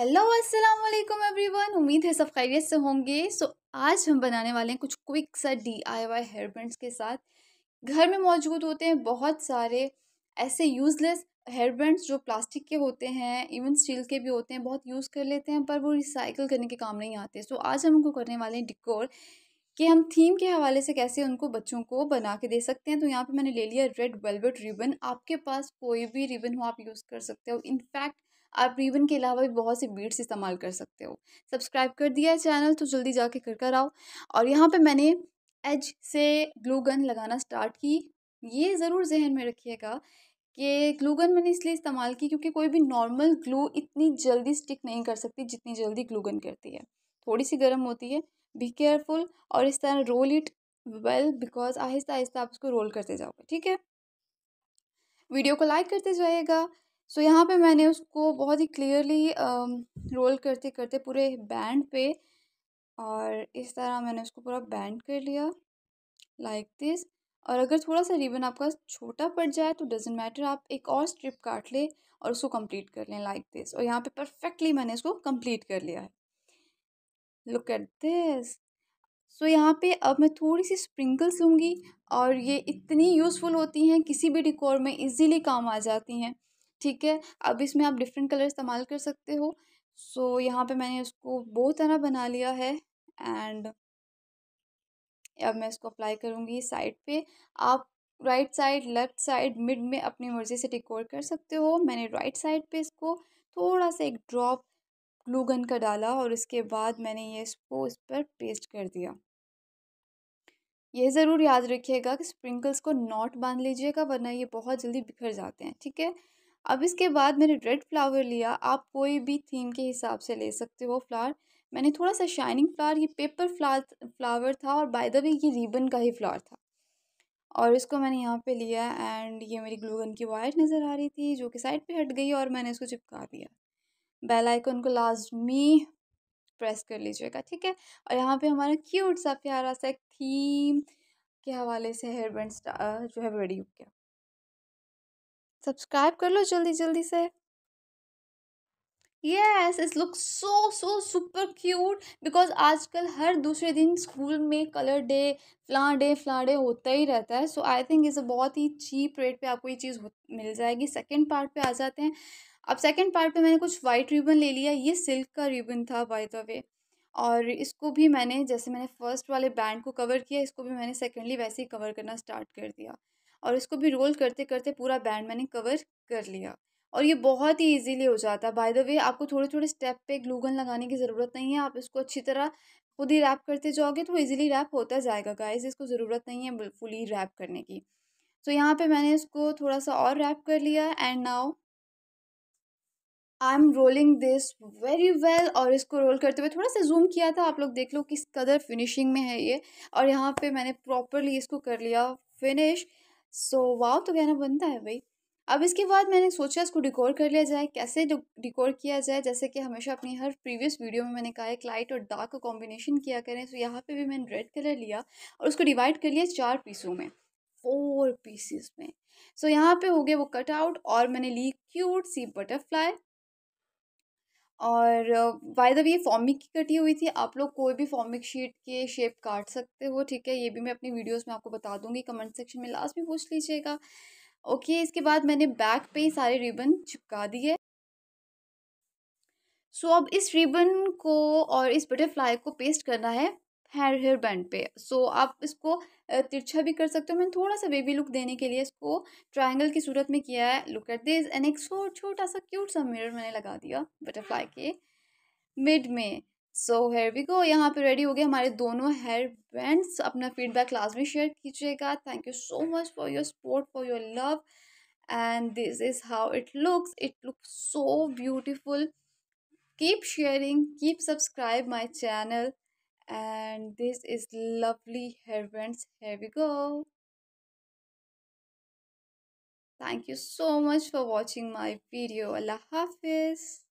hello अस्सलाम वालेकुम everyone उम्मीद है सब खैरियत से होंगे सो so, आज हम बनाने वाले हैं कुछ क्विक सा D I Y hair bands के साथ घर में मौजूद होते हैं बहुत सारे ऐसे यूज़लेस हेयर बैंड्स जो प्लास्टिक के होते हैं इवन स्टील के भी होते हैं बहुत यूज़ कर लेते हैं पर वो रिसाइकल करने के काम नहीं आते सो so, आज हम उनको करने वाले हैं डिकोर कि हम थीम के हवाले से कैसे उनको बच्चों को बना के दे सकते हैं तो यहाँ पे मैंने ले लिया रेड वेलवेट रिबन आपके पास कोई भी रिबन हो आप यूज़ कर सकते हो इनफैक्ट आप रिबन के अलावा भी बहुत से बीड्स इस्तेमाल कर सकते हो सब्सक्राइब कर दिया है चैनल तो जल्दी जाके कर कर आओ और यहाँ पे मैंने एज से ग्लू गन लगाना स्टार्ट की ये ज़रूर जहन में रखिएगा कि ग्लू गन मैंने इसलिए इस्तेमाल की क्योंकि कोई भी नॉर्मल ग्लू इतनी जल्दी स्टिक नहीं कर सकती जितनी जल्दी ग्लू गन करती है थोड़ी सी गर्म होती है बी केयरफुल और इस तरह रोल इट वेल बिकॉज आहिस्ता आहिस्ता आप उसको रोल करते जाओगे ठीक है वीडियो को लाइक करते जाइएगा सो so, यहाँ पे मैंने उसको बहुत ही क्लियरली रोल करते करते पूरे बैंड पे और इस तरह मैंने उसको पूरा बैंड कर लिया लाइक like दिस और अगर थोड़ा सा रिबन आपका छोटा पड़ जाए तो डजेंट मैटर आप एक और स्ट्रिप काट लें और उसको कंप्लीट कर लें लाइक like दिस और यहाँ पे परफेक्टली मैंने इसको कंप्लीट कर लिया है लुक एट दिस सो यहाँ पे अब मैं थोड़ी सी स्प्रिंकल्स लूँगी और ये इतनी यूज़फुल होती हैं किसी भी डिकोर में इजीली काम आ जाती हैं ठीक है अब इसमें आप डिफरेंट कलर इस्तेमाल कर सकते हो सो so, यहाँ पे मैंने इसको बहुत तरह बना लिया है एंड अब मैं इसको अप्लाई करूँगी साइड पे आप right side left side mid में अपनी मर्ज़ी से डिकोर कर सकते हो मैंने राइट साइड पर इसको थोड़ा सा एक ड्रॉप ग्लूगन का डाला और उसके बाद मैंने ये इसको इस पर पेस्ट कर दिया ये ज़रूर याद रखिएगा कि स्प्रिंकल्स को नॉट बांध लीजिएगा वरना ये बहुत जल्दी बिखर जाते हैं ठीक है अब इसके बाद मैंने रेड फ्लावर लिया आप कोई भी थीम के हिसाब से ले सकते हो फ्लावर मैंने थोड़ा सा शाइनिंग फ्लावर ये पेपर फ्लावर फ्लावर था और बाय द वे ये रिबन का ही फ्लावर था और इसको मैंने यहाँ पे लिया एंड ये मेरी ग्लूगन की वायर नज़र आ रही थी जो कि साइड पे हट गई और मैंने इसको चिपका दिया बेल आइकन को लाजमी प्रेस कर लीजिएगा ठीक है और यहाँ पे हमारा क्यूट सा प्यारा सा एक थीम के हवाले से हेयर बैंड जो है रेडी हो गया सब्सक्राइब कर लो जल्दी जल्दी से येस इस look so so super cute because आजकल हर दूसरे दिन स्कूल में कलर डे फ्लां डे फ्लां डे होता ही रहता है सो आई थिंक अ बहुत ही चीप रेट पे आपको ये चीज़ मिल जाएगी सेकेंड पार्ट पे आ जाते हैं अब सेकंड पार्ट पे मैंने कुछ वाइट रिबन ले लिया ये सिल्क का रिबन था बाय द वे और इसको भी मैंने जैसे मैंने फर्स्ट वाले बैंड को कवर किया इसको भी मैंने सेकेंडली वैसे ही कवर करना स्टार्ट कर दिया और इसको भी रोल करते करते पूरा बैंड मैंने कवर कर लिया और ये बहुत ही इजीली हो जाता है बाय द वे आपको थोड़े थोड़े स्टेप पे ग्लूगन लगाने की ज़रूरत नहीं है आप इसको अच्छी तरह खुद ही रैप करते जाओगे तो इजीली रैप होता जाएगा गाइस इसको ज़रूरत नहीं है फुली रैप करने की तो so, यहाँ पे मैंने इसको थोड़ा सा और रैप कर लिया and now I am rolling this very well और इसको रोल करते हुए थोड़ा सा जूम किया था आप लोग देख लो किस कदर फिनिशिंग में है ये और यहाँ पे मैंने प्रॉपरली इसको कर लिया फिनिश सो वाव तो कहना बनता है भाई अब इसके बाद मैंने सोचा इसको डिकोर कर लिया जाए कैसे डिकोर किया जाए जैसे कि हमेशा अपनी हर प्रीवियस वीडियो में मैंने कहा एक लाइट और डार्क का कॉम्बिनेशन किया करें तो यहाँ पे भी मैंने रेड कलर लिया और उसको डिवाइड कर लिया चार पीसों में फोर पीसेस में सो so, यहाँ पे हो गया वो कट आउट और मैंने ली क्यूट सी बटरफ्लाई और बाय द वे फॉर्मिक की कटी हुई थी आप लोग कोई भी फॉर्मिक शीट के शेप काट सकते हो ठीक है ये भी मैं अपनी वीडियोस में आपको बता दूंगी कमेंट सेक्शन में लास्ट में पूछ लीजिएगा ओके इसके बाद मैंने बैक पे ही सारे रिबन चिपका दिए सो अब इस रिबन को और इस बटरफ्लाई को पेस्ट करना है हेयर हेयर बैंड पे सो so, आप इसको तिरछा भी कर सकते हो मैंने थोड़ा सा बेबी लुक देने के लिए इसको ट्रायंगल की सूरत में किया है लुक एट दिस एंड एक सो छोटा सा क्यूट सा मिरर मैंने लगा दिया बटरफ्लाई के मिड में सो हेयर वी गो यहाँ पे रेडी हो गए हमारे दोनों हेयर बैंड्स अपना फीडबैक क्लास में शेयर कीजिएगा thank you so much for your support for your love and this is how it looks it look so beautiful keep sharing keep subscribe my channel and this is lovely hair bands here we go thank you so much for watching my video allah hafiz